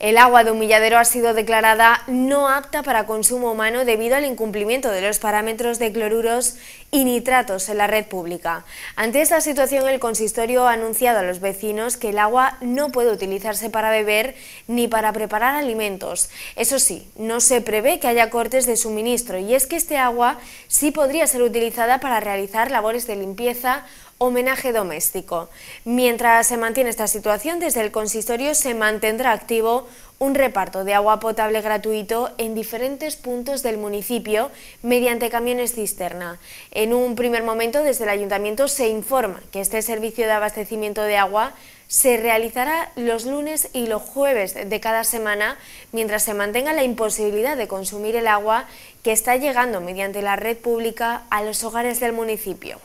El agua de humilladero ha sido declarada no apta para consumo humano debido al incumplimiento de los parámetros de cloruros y nitratos en la red pública. Ante esta situación, el consistorio ha anunciado a los vecinos que el agua no puede utilizarse para beber ni para preparar alimentos. Eso sí, no se prevé que haya cortes de suministro y es que este agua sí podría ser utilizada para realizar labores de limpieza homenaje doméstico. Mientras se mantiene esta situación, desde el consistorio se mantendrá activo un reparto de agua potable gratuito en diferentes puntos del municipio mediante camiones cisterna. En un primer momento, desde el ayuntamiento se informa que este servicio de abastecimiento de agua se realizará los lunes y los jueves de cada semana mientras se mantenga la imposibilidad de consumir el agua que está llegando mediante la red pública a los hogares del municipio.